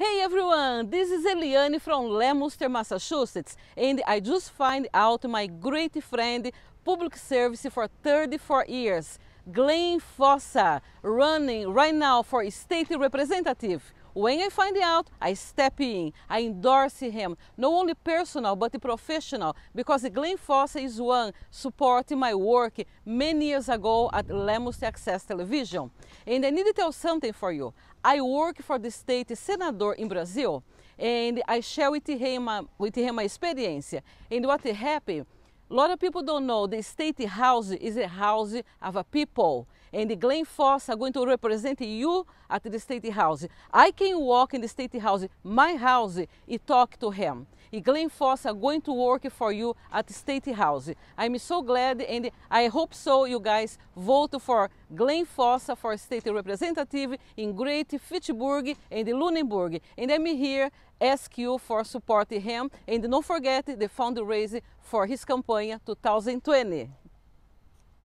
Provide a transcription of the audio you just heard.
Hey everyone, this is Eliane from Leominster, Massachusetts, and I just find out my great friend, public service for 34 years, Glenn Fossa, running right now for state representative. When I find out, I step in, I endorse him, not only personal but professional, because Glenn Fossa is one supporting my work many years ago at Lemos Access Television. And I need to tell something for you. I work for the state senator in Brazil, and I share with him, uh, with him my experience and what happened. A lot of people don't know the state house is a house of a people. and Glenn Foss are going to represent you at the State House. I can walk in the State House, my house, and talk to him. And Glenn Foss are going to work for you at the State House. I'm so glad and I hope so you guys vote for Glenn Fossa for State Representative in Great Fitchburg and Lunenburg. And I'm here ask you for support him and don't forget the fundraiser for his campaign 2020.